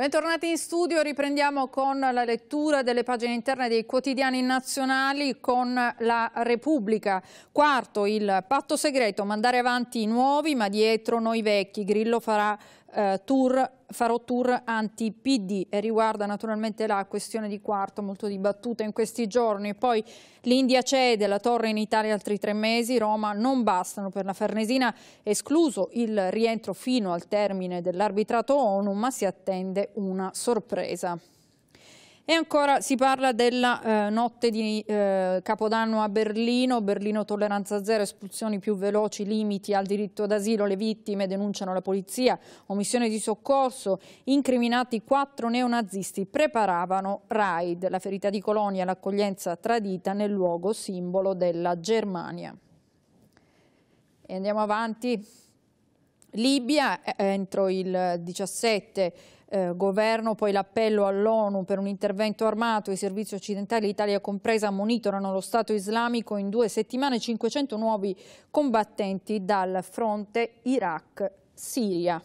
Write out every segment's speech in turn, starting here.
Bentornati in studio, riprendiamo con la lettura delle pagine interne dei quotidiani nazionali con la Repubblica. Quarto, il patto segreto, mandare avanti i nuovi ma dietro noi vecchi. Grillo farà eh, tour farò tour anti-PD e riguarda naturalmente la questione di quarto molto dibattuta in questi giorni. Poi l'India cede, la torre in Italia altri tre mesi, Roma non bastano per la Farnesina, escluso il rientro fino al termine dell'arbitrato ONU, ma si attende una sorpresa. E ancora si parla della eh, notte di eh, Capodanno a Berlino, Berlino tolleranza zero, espulsioni più veloci, limiti al diritto d'asilo, le vittime denunciano la polizia, omissione di soccorso, incriminati quattro neonazisti preparavano raid, la ferita di Colonia, l'accoglienza tradita nel luogo simbolo della Germania. E andiamo avanti. Libia, eh, entro il 17 eh, governo, poi l'appello all'ONU per un intervento armato, i servizi occidentali, Italia compresa, monitorano lo Stato islamico in due settimane 500 nuovi combattenti dal fronte Iraq-Siria.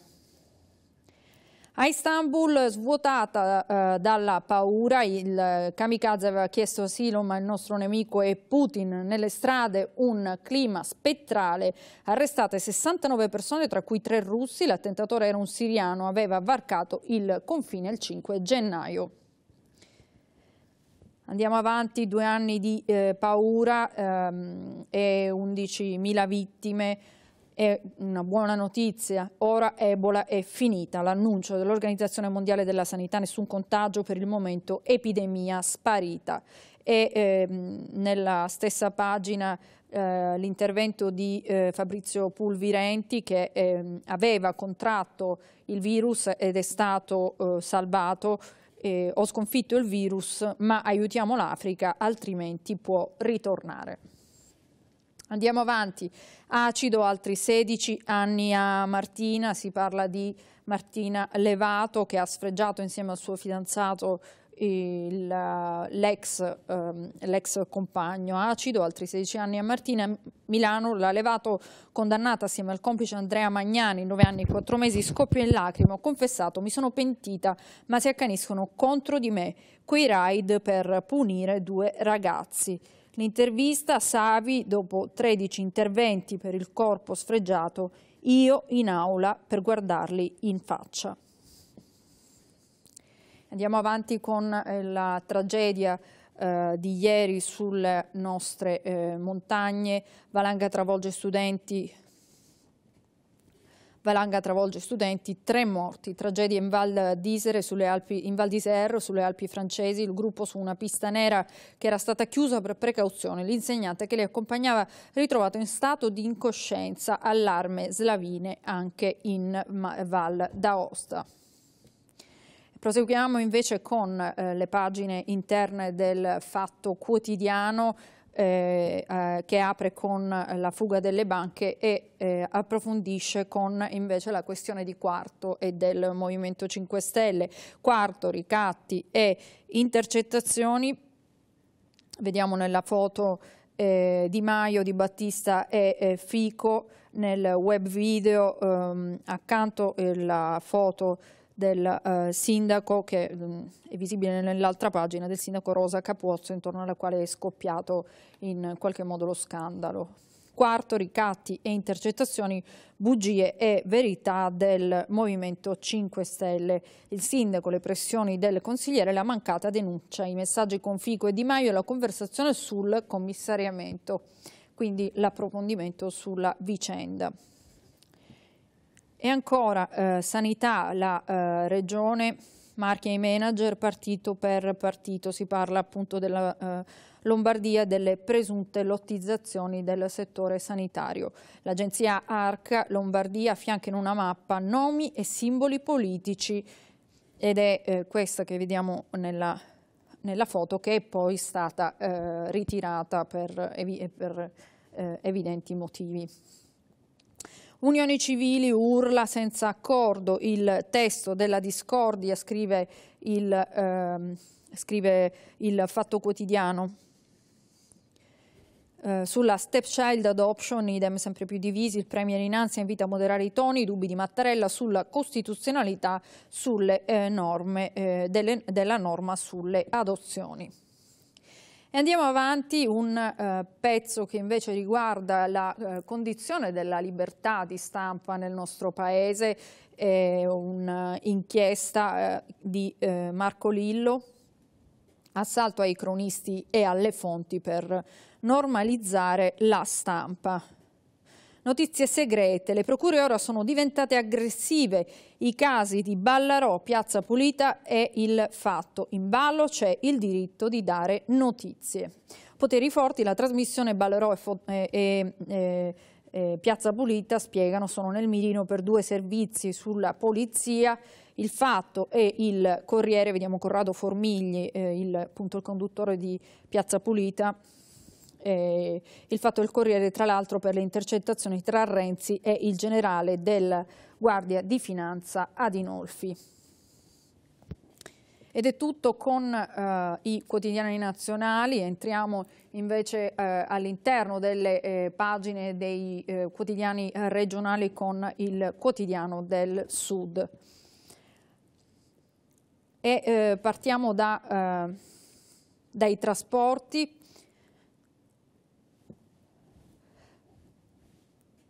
A Istanbul, svuotata eh, dalla paura, il kamikaze aveva chiesto asilo, ma il nostro nemico è Putin. Nelle strade un clima spettrale. Arrestate 69 persone, tra cui tre russi. L'attentatore era un siriano, aveva varcato il confine il 5 gennaio. Andiamo avanti, due anni di eh, paura ehm, e 11.000 vittime. È una buona notizia, ora Ebola è finita. L'annuncio dell'Organizzazione Mondiale della Sanità, nessun contagio per il momento, epidemia sparita. E ehm, nella stessa pagina eh, l'intervento di eh, Fabrizio Pulvirenti che ehm, aveva contratto il virus ed è stato eh, salvato. ho sconfitto il virus ma aiutiamo l'Africa altrimenti può ritornare. Andiamo avanti. Acido, altri 16 anni a Martina, si parla di Martina Levato che ha sfregiato insieme al suo fidanzato l'ex, ehm, compagno acido, altri 16 anni a Martina Milano, l'ha levato condannata assieme al complice Andrea Magnani, 9 anni e 4 mesi, scoppio in lacrime, ho confessato, mi sono pentita, ma si accaniscono contro di me quei raid per punire due ragazzi. L'intervista a Savi, dopo 13 interventi per il corpo sfregiato, io in aula per guardarli in faccia. Andiamo avanti con eh, la tragedia eh, di ieri sulle nostre eh, montagne. Valanga travolge studenti Valanga travolge studenti, tre morti, tragedia in Val d'Isere, sulle Alpi, in Val d'Isère, sulle Alpi francesi, il gruppo su una pista nera che era stata chiusa per precauzione, l'insegnante che li accompagnava ritrovato in stato di incoscienza, allarme slavine anche in Val d'Aosta. Proseguiamo invece con eh, le pagine interne del Fatto Quotidiano. Eh, eh, che apre con la fuga delle banche e eh, approfondisce con invece la questione di Quarto e del Movimento 5 Stelle. Quarto, ricatti e intercettazioni, vediamo nella foto eh, Di Maio, Di Battista e eh, Fico nel web video, ehm, accanto la foto del eh, sindaco che mh, mm, è visibile nell'altra pagina del sindaco Rosa Capuozzo intorno alla quale è scoppiato in qualche modo lo scandalo. Quarto, ricatti e intercettazioni, bugie e verità del Movimento 5 Stelle. Il sindaco, le pressioni del consigliere, la mancata denuncia, i messaggi con Fico e Di Maio e la conversazione sul commissariamento, quindi l'approfondimento sulla vicenda. E ancora eh, sanità, la eh, regione marchia i manager partito per partito, si parla appunto della eh, Lombardia e delle presunte lottizzazioni del settore sanitario. L'agenzia ARC Lombardia affianca in una mappa nomi e simboli politici ed è eh, questa che vediamo nella, nella, foto che è poi stata eh, ritirata per, evi per eh, evidenti motivi. Unioni civili urla senza accordo il testo della discordia, scrive il, eh, scrive il Fatto Quotidiano eh, sulla stepchild adoption, idem sempre più divisi, il Premier innanzi invita a moderare i toni, i dubbi di Mattarella sulla costituzionalità sulle, eh, norme, eh, delle, della norma sulle adozioni. E andiamo avanti, un eh, pezzo che invece riguarda la eh, condizione della libertà di stampa nel nostro paese, è un'inchiesta eh, eh, di eh, Marco Lillo, assalto ai cronisti e alle fonti per normalizzare la stampa. Notizie segrete, le procure ora sono diventate aggressive, i casi di Ballarò, Piazza Pulita e il fatto. In ballo c'è il diritto di dare notizie. Poteri forti, la trasmissione Ballarò e... Eh, e, e eh, eh, Piazza Pulita spiegano sono nel mirino per due servizi sulla polizia, il Fatto e il Corriere, vediamo Corrado Formigli, eh, il, appunto, il conduttore di Piazza Pulita, eh, il fatto del Corriere, tra l'altro per le intercettazioni tra Renzi e il generale del Guardia di Finanza Adinolfi. Ed è tutto con eh, i quotidiani nazionali, entriamo invece eh, all'interno delle eh, pagine dei eh, quotidiani regionali con il quotidiano del Sud. E eh, partiamo da, eh, dai trasporti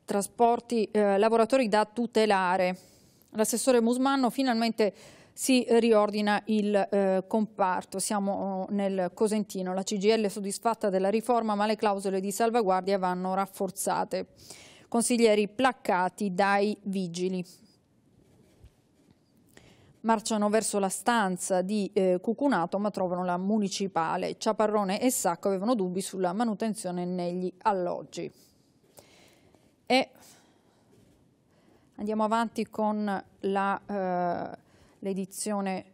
trasporti eh, lavoratori da tutelare. L'assessore Musmanno finalmente si riordina il eh, comparto. Siamo oh, nel Cosentino. La CGL è soddisfatta della riforma, ma le clausole di salvaguardia vanno rafforzate. Consiglieri placcati dai vigili. Marciano verso la stanza di eh, Cucunato ma trovano la municipale. Ciaparrone e Sacco avevano dubbi sulla manutenzione negli alloggi. E andiamo avanti con eh, l'edizione eh,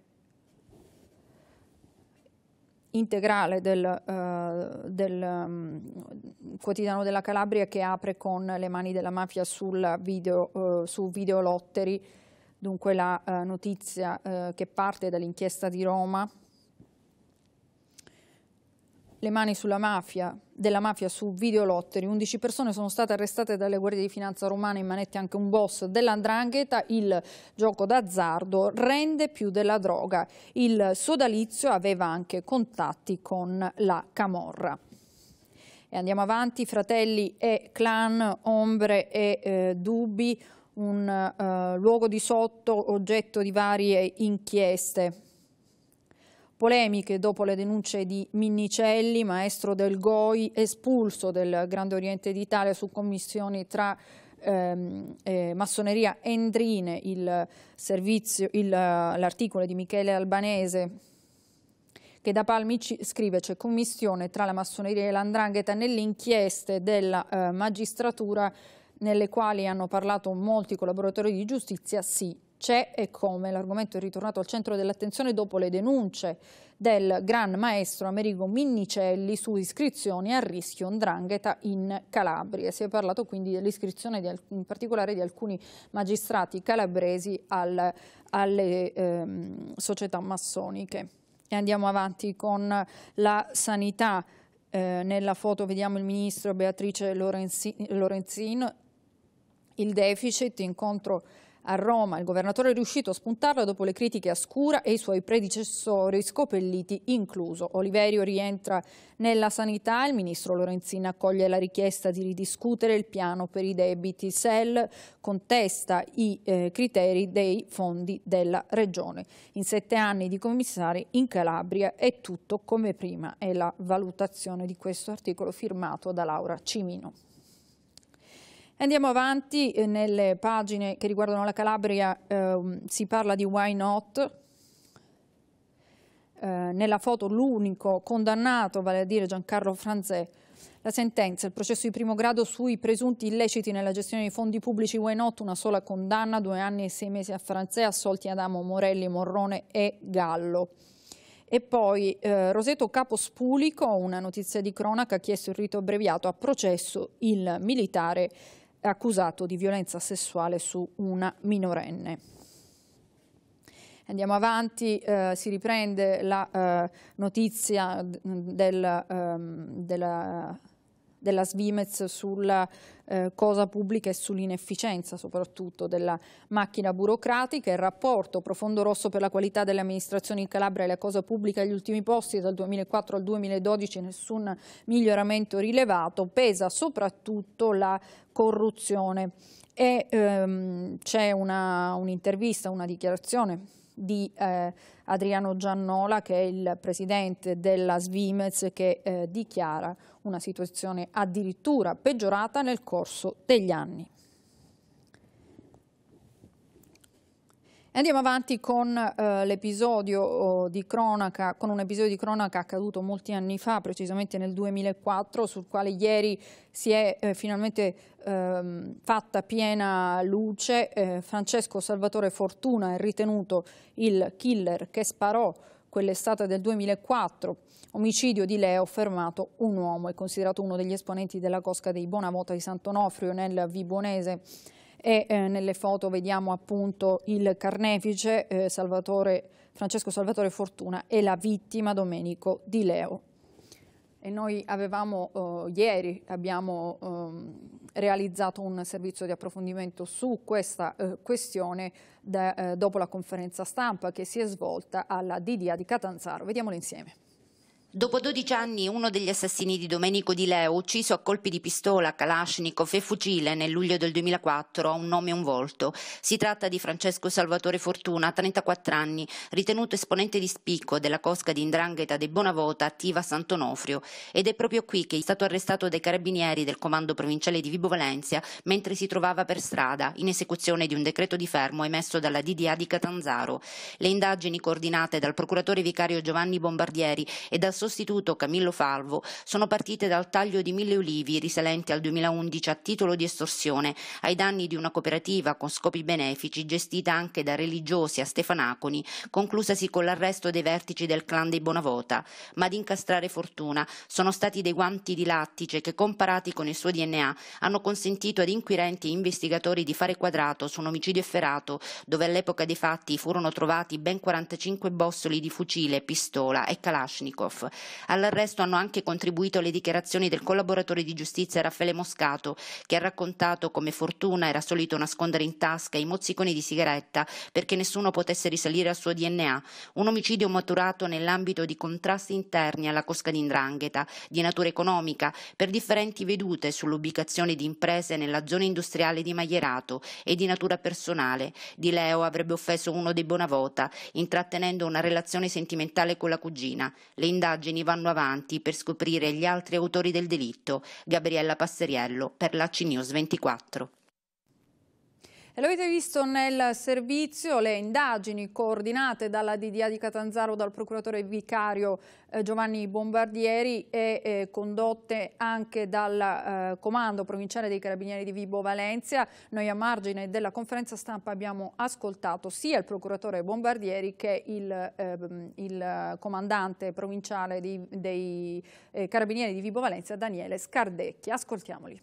integrale del, uh, del um, quotidiano della Calabria che apre con le mani della mafia video, uh, su videolotteri, dunque la uh, notizia che parte dall'inchiesta di Roma. Le mani sulla mafia, della mafia su videolotteri. 11 persone sono state arrestate dalle guardie di finanza romane, in manette anche un boss dell'andrangheta. Il gioco d'azzardo rende più della droga. Il sodalizio aveva anche contatti con la Camorra. E andiamo avanti, fratelli e clan, ombre e eh, dubbi, un eh, luogo di sotto, oggetto di varie inchieste polemiche dopo le denunce di Minnicelli, maestro del GOI, espulso del Grande Oriente d'Italia su commissioni tra ehm, eh, massoneria e endrine, l'articolo di Michele Albanese che da Palmi scrive c'è commissione tra la massoneria e l'andrangheta nelle inchieste della eh, magistratura nelle quali hanno parlato molti collaboratori di giustizia, sì, c'è e come. L'argomento è ritornato al centro dell'attenzione dopo le denunce del Gran Maestro Amerigo Minnicelli su iscrizioni a rischio Ndrangheta in Calabria. Si è parlato quindi dell'iscrizione in particolare di alcuni magistrati calabresi al, alle ehm, società massoniche. E andiamo avanti con la sanità. Eh, nella foto vediamo il ministro Beatrice Lorenzin, Lorenzin il deficit incontro a Roma il governatore è riuscito a spuntarlo dopo le critiche a Scura e i suoi predecessori scopelliti incluso. Oliverio rientra nella sanità, il ministro Lorenzina accoglie la richiesta di ridiscutere il piano per i debiti. SEL contesta i eh, criteri dei fondi della regione. In sette anni di commissari in Calabria è tutto come prima. È la valutazione di questo articolo firmato da Laura Cimino. Andiamo avanti eh, nelle pagine che riguardano la Calabria, ehm, si parla di Why Not, eh, nella foto l'unico condannato, vale a dire Giancarlo Franzè. La sentenza, il processo di primo grado sui presunti illeciti nella gestione dei fondi pubblici Why Not, una sola condanna, due anni e sei mesi a Franzè, assolti Adamo Morelli, Morrone e Gallo. E poi eh, Roseto Capospulico, una notizia di cronaca, ha chiesto il rito abbreviato a processo il militare accusato di violenza sessuale su una minorenne. Andiamo avanti, eh, si riprende la eh, notizia del, ehm, della della Svimez sulla eh, cosa pubblica e sull'inefficienza soprattutto della macchina burocratica, il rapporto profondo rosso per la qualità delle amministrazioni in Calabria e la cosa pubblica agli ultimi posti dal 2004 al 2012 nessun miglioramento rilevato, pesa soprattutto la corruzione e ehm, c'è un'intervista, una, una dichiarazione di eh, Adriano Giannola, che è il presidente della Svimez, che eh, dichiara una situazione addirittura peggiorata nel corso degli anni. Andiamo avanti con eh, l'episodio oh, di cronaca, con un episodio di cronaca accaduto molti anni fa, precisamente nel 2004, sul quale ieri si è eh, finalmente eh, fatta piena luce. Eh, Francesco Salvatore Fortuna è ritenuto il killer che sparò quell'estate del 2004, omicidio di Leo, fermato un uomo, è considerato uno degli esponenti della cosca dei Bonavota di Sant'Onofrio nel Vibonese e eh, nelle foto vediamo appunto il carnefice eh, Salvatore, Francesco Salvatore Fortuna e la vittima Domenico Di Leo. E noi avevamo eh, ieri abbiamo eh, realizzato un servizio di approfondimento su questa eh, questione da, eh, dopo la conferenza stampa che si è svolta alla DDA di Catanzaro. Vediamolo insieme. Dopo 12 anni, uno degli assassini di Domenico Di Leo, ucciso a colpi di pistola, Kalashnikov e fucile nel luglio del 2004, ha un nome e un volto. Si tratta di Francesco Salvatore Fortuna, 34 anni, ritenuto esponente di spicco della cosca di Indrangheta de Bonavota attiva a Sant'Onofrio. Ed è proprio qui che è stato arrestato dai carabinieri del comando provinciale di Vibo Valencia mentre si trovava per strada, in esecuzione di un decreto di fermo emesso dalla DDA di Catanzaro. Le indagini coordinate dal procuratore vicario Giovanni Bombardieri e dal sostituto Camillo Falvo sono partite dal taglio di mille olivi risalenti al 2011 a titolo di estorsione ai danni di una cooperativa con scopi benefici gestita anche da religiosi a Stefanaconi, conclusasi con l'arresto dei vertici del clan dei Bonavota. Ma ad incastrare fortuna sono stati dei guanti di lattice che, comparati con il suo DNA, hanno consentito ad inquirenti e investigatori di fare quadrato su un omicidio efferato dove all'epoca dei fatti furono trovati ben 45 bossoli di fucile, pistola e Kalashnikov. All'arresto hanno anche contribuito le dichiarazioni del collaboratore di giustizia Raffaele Moscato, che ha raccontato come Fortuna era solito nascondere in tasca i mozziconi di sigaretta perché nessuno potesse risalire al suo DNA. Un omicidio maturato nell'ambito di contrasti interni alla cosca di Ndrangheta, di natura economica, per differenti vedute sull'ubicazione di imprese nella zona industriale di Maierato e di natura personale. Di Leo avrebbe offeso uno dei Bonavota, intrattenendo una relazione sentimentale con la cugina. Le indagini indagini vanno avanti per scoprire gli altri autori del delitto. Gabriella Passeriello per la CNews 24. E lo visto nel servizio, le indagini coordinate dalla DDA di Catanzaro, dal procuratore vicario eh, Giovanni Bombardieri e eh, condotte anche dal eh, comando provinciale dei carabinieri di Vibo Valencia. Noi a margine della conferenza stampa abbiamo ascoltato sia il procuratore Bombardieri che il, ehm, il comandante provinciale di, dei eh, carabinieri di Vibo Valencia, Daniele Scardecchi. Ascoltiamoli.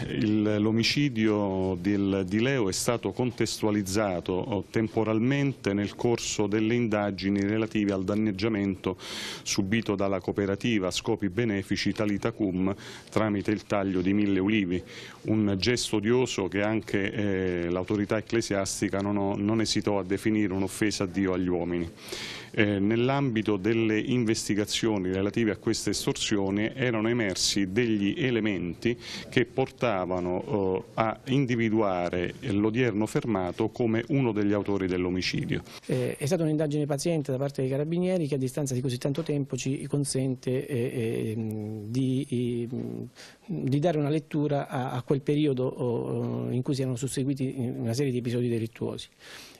L'omicidio di Leo è stato contestualizzato eh, temporalmente nel corso delle indagini relative al danneggiamento subito dalla cooperativa a scopi benefici Talita Cum tramite il taglio di mille ulivi, un gesto odioso che anche eh, l'autorità ecclesiastica non esitò a definire un'offesa a Dio agli uomini. Eh, nell'ambito delle investigazioni relative a queste estorsioni erano emersi degli elementi che portavano eh, a individuare l'odierno fermato come uno degli autori dell'omicidio. Eh, è stata un'indagine paziente da parte dei carabinieri che a distanza di così tanto tempo ci consente eh, eh, mm, di, mm, di, dare una lettura a, a quel periodo oh, oh, in cui si erano susseguiti una serie di episodi delittuosi.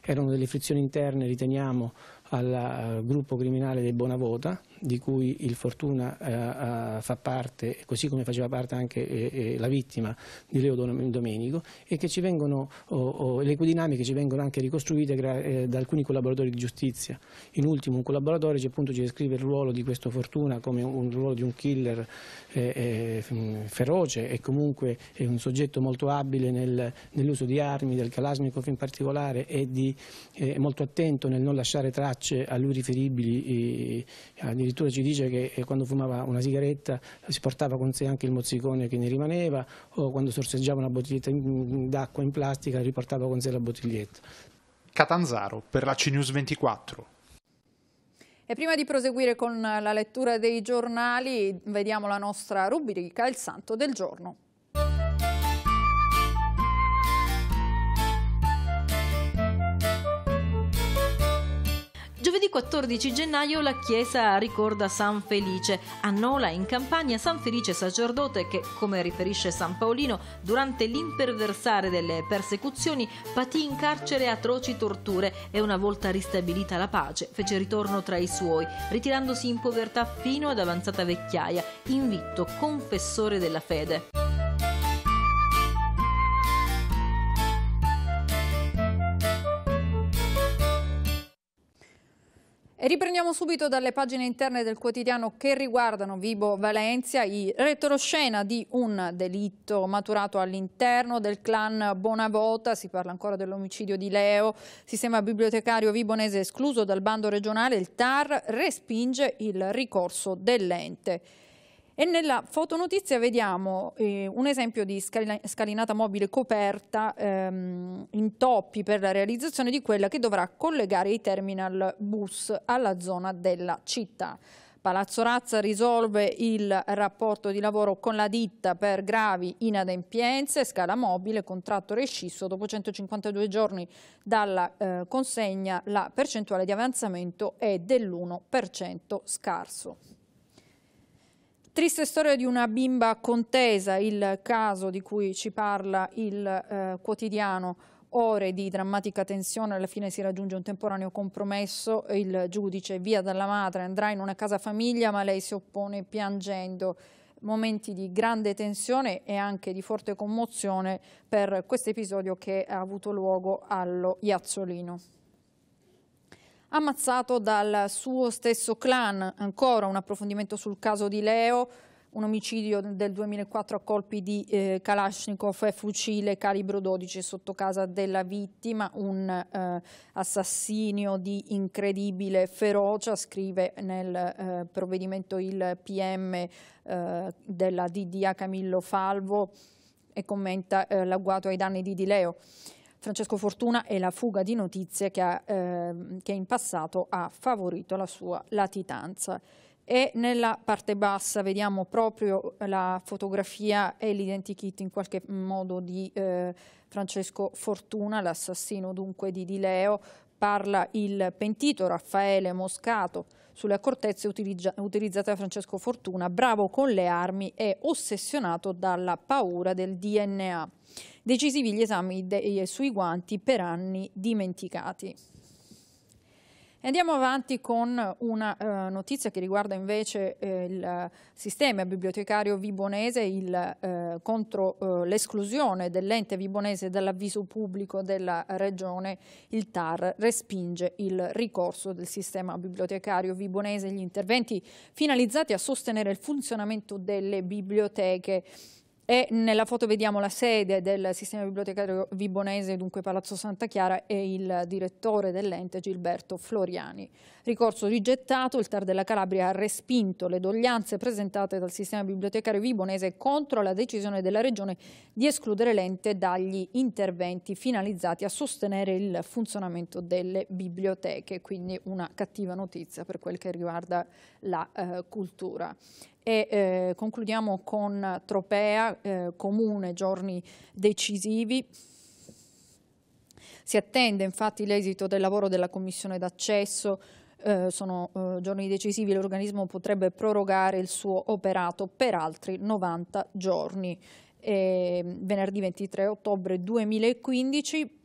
Erano delle frizioni interne, riteniamo, al gruppo criminale dei Bonavota di cui il Fortuna eh, eh, fa parte, così come faceva parte anche eh, eh la vittima di Leo Domenico, e che ci vengono, oh, oh, le equidinamiche ci vengono anche ricostruite eh, da alcuni collaboratori di giustizia. In ultimo un collaboratore che appunto ci descrive il ruolo di questo Fortuna come un ruolo di un killer feroce e comunque un soggetto molto abile nel, nell'uso di armi, del Kalashnikov in particolare, e di, molto attento nel non lasciare tracce a lui riferibili. Eh, addirittura ci dice che eh, quando fumava una sigaretta si portava con sé anche il mozzicone che ne rimaneva o quando sorseggiava una bottiglietta d'acqua in plastica riportava con sé la bottiglietta. Catanzaro per la CNews 24. E prima di proseguire con la lettura dei giornali vediamo la nostra rubrica Il Santo del Giorno. Giovedì 14 gennaio la Chiesa ricorda San Felice. A Nola, in Campania, San Felice sacerdote che, come riferisce San Paolino, durante l'imperversare delle persecuzioni patì in carcere atroci torture e una volta ristabilita la pace fece ritorno tra i suoi, ritirandosi in povertà fino ad avanzata vecchiaia, invitto confessore della fede. Andiamo subito dalle pagine interne del quotidiano che riguardano Vibo Valencia, i retroscena di un delitto maturato all'interno del clan Bonavota, si parla ancora dell'omicidio di Leo, sistema bibliotecario vibonese escluso dal bando regionale, il TAR respinge il ricorso dell'ente. E nella fotonotizia vediamo eh, un esempio di scalinata mobile coperta ehm, in toppi per la realizzazione di quella che dovrà collegare i terminal bus alla zona della città. Palazzo Razza risolve il rapporto di lavoro con la ditta per gravi inadempienze, scala mobile, contratto rescisso. Dopo 152 giorni dalla eh, consegna la percentuale di avanzamento è dell'1% scarso. Triste storia di una bimba contesa, il caso di cui ci parla il eh, quotidiano ore di drammatica tensione, alla fine si raggiunge un temporaneo compromesso, il giudice via dalla madre, andrà in una casa famiglia ma lei si oppone piangendo. Momenti di grande tensione e anche di forte commozione per questo episodio che ha avuto luogo allo Iazzolino ammazzato dal suo stesso clan. Ancora un approfondimento sul caso di Leo, un omicidio del 2004 a colpi di eh, Kalashnikov e fucile calibro 12 sotto casa della vittima, un eh, assassinio di incredibile ferocia, scrive nel eh, provvedimento il PM eh, della DDA Camillo Falvo e commenta eh, l'agguato ai danni di Di Leo. Francesco Fortuna e la fuga di notizie che, ha, eh, che in passato ha favorito la sua latitanza. E nella parte bassa vediamo proprio la fotografia e l'identikit in qualche modo di eh, Francesco Fortuna, l'assassino dunque di Di Leo. Parla il pentito Raffaele Moscato, sulle accortezze utilizzate da Francesco Fortuna, bravo con le armi e ossessionato dalla paura del DNA. Decisivi gli esami sui guanti per anni dimenticati. Andiamo avanti con una eh, notizia che riguarda invece eh, il sistema bibliotecario vibonese, il, eh, contro eh, l'esclusione dell'ente vibonese dall'avviso pubblico della regione, il TAR respinge il ricorso del sistema bibliotecario vibonese, e gli interventi finalizzati a sostenere il funzionamento delle biblioteche. E nella foto vediamo la sede del sistema bibliotecario vibonese, dunque Palazzo Santa Chiara, e il direttore dell'ente Gilberto Floriani. Ricorso rigettato, il TAR della Calabria ha respinto le doglianze presentate dal sistema bibliotecario vibonese contro la decisione della Regione di escludere l'ente dagli interventi finalizzati a sostenere il funzionamento delle biblioteche, quindi una cattiva notizia per quel che riguarda la eh, cultura. E eh, concludiamo con Tropea, eh, comune, giorni decisivi. Si attende infatti l'esito del lavoro della commissione d'accesso eh, sono eh, giorni decisivi, l'organismo potrebbe prorogare il suo operato per altri 90 giorni. E venerdì 23 ottobre 2015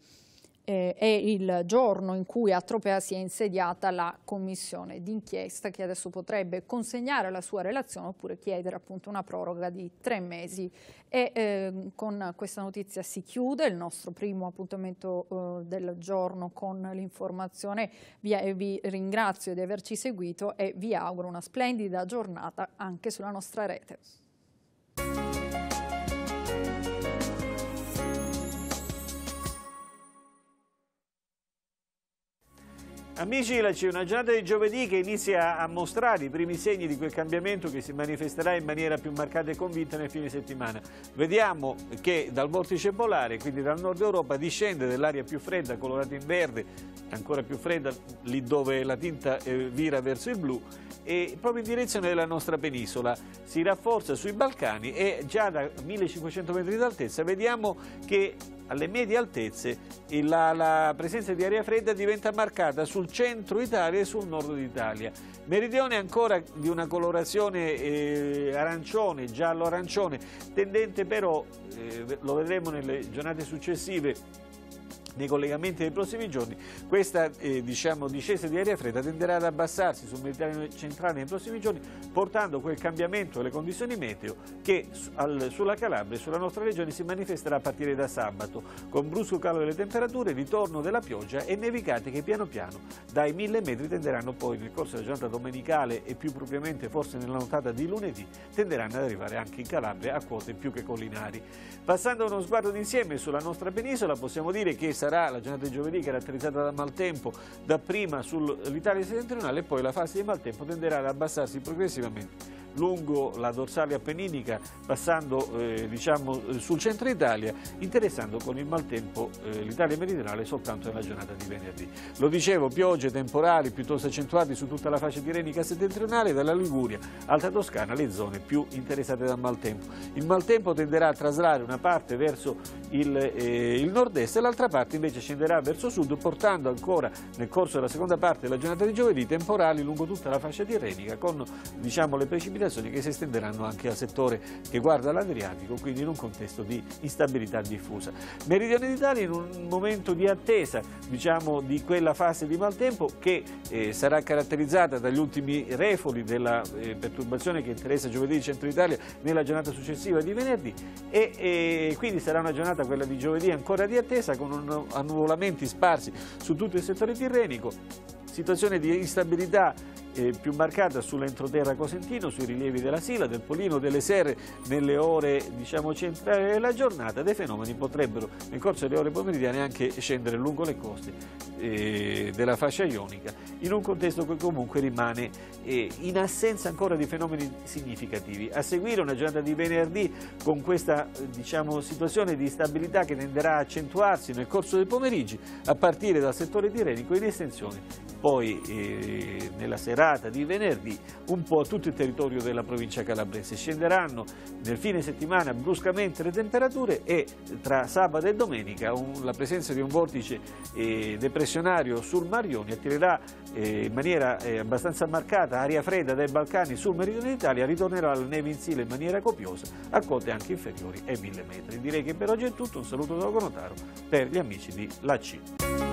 eh, è il giorno in cui a Tropea si è insediata la commissione d'inchiesta che adesso potrebbe consegnare la sua relazione oppure chiedere appunto una proroga di tre mesi. E eh, con questa notizia si chiude il nostro primo appuntamento eh, del giorno con l'informazione. Vi, eh, vi ringrazio di averci seguito e vi auguro una splendida giornata anche sulla nostra rete. Amici, c'è una giornata di giovedì che inizia a mostrare i primi segni di quel cambiamento che si manifesterà in maniera più marcata e convinta nel fine settimana. Vediamo che dal vortice polare, quindi dal nord Europa, discende dell'aria più fredda, colorata in verde, ancora più fredda lì dove la tinta eh, vira verso il blu, e proprio in direzione della nostra penisola. Si rafforza sui Balcani e già da 1500 metri d'altezza vediamo che alle medie altezze la, la, presenza di aria fredda diventa marcata sul centro Italia e sul nord d'Italia. Meridione ancora di una colorazione eh, arancione, giallo-arancione, tendente però, eh, lo vedremo nelle giornate successive, nei collegamenti dei prossimi giorni, questa eh, diciamo, discesa di aria fredda tenderà ad abbassarsi sul Mediterraneo centrale nei prossimi giorni, portando quel cambiamento delle condizioni meteo che su, al, sulla Calabria e sulla nostra regione si manifesterà a partire da sabato, con brusco calo delle temperature, ritorno della pioggia e nevicate che piano piano dai mille metri tenderanno poi nel corso della giornata domenicale e più propriamente forse nella nottata di lunedì, tenderanno ad arrivare anche in Calabria a quote più che collinari. Passando uno sguardo d'insieme sulla nostra penisola possiamo dire che sarà la giornata di giovedì caratterizzata da maltempo, dapprima sull'Italia settentrionale e poi la fase di maltempo tenderà ad abbassarsi progressivamente lungo la dorsale appenninica, passando eh, diciamo, sul centro Italia, interessando con il maltempo eh, l'Italia meridionale soltanto nella giornata di venerdì. Lo dicevo, piogge temporali piuttosto accentuati su tutta la fascia tirrenica settentrionale, dalla Liguria, Alta Toscana, le zone più interessate dal maltempo. Il maltempo tenderà a traslare una parte verso il, eh, il nord-est e l'altra parte invece scenderà verso sud, portando ancora nel corso della seconda parte della giornata di giovedì temporali lungo tutta la fascia tirrenica con diciamo, le precipitazioni implicazioni che si estenderanno anche al settore che guarda l'Adriatico, quindi in un contesto di instabilità diffusa. Meridione d'Italia in un momento di attesa, diciamo, di quella fase di maltempo che eh, sarà caratterizzata dagli ultimi refoli della eh, perturbazione che interessa giovedì Centro Italia nella giornata successiva di venerdì e, e quindi sarà una giornata quella di giovedì ancora di attesa con annuvolamenti sparsi su tutto il settore tirrenico Situazione di instabilità eh, più marcata sull'entroterra cosentino, sui rilievi della Sila, del Polino, delle Serre nelle ore diciamo, centrali della eh, giornata. Dei fenomeni potrebbero nel corso delle ore pomeridiane anche scendere lungo le coste eh, della fascia ionica, in un contesto che comunque rimane eh, in assenza ancora di fenomeni significativi. A seguire una giornata di venerdì con questa diciamo, situazione di instabilità che tenderà a accentuarsi nel corso dei pomeriggi a partire dal settore tirenico in estensione poi eh, nella serata di venerdì un po' tutto il territorio della provincia calabrese. Scenderanno nel fine settimana bruscamente le temperature e tra sabato e domenica un, la presenza di un vortice eh, depressionario sul Marioni attirerà eh, in maniera eh, abbastanza marcata aria fredda dai Balcani sul meridione d'Italia, ritornerà la neve in Sile in maniera copiosa a quote anche inferiori ai 1000 metri. Direi che per oggi è tutto, un saluto da Gonotaro per gli amici di La C.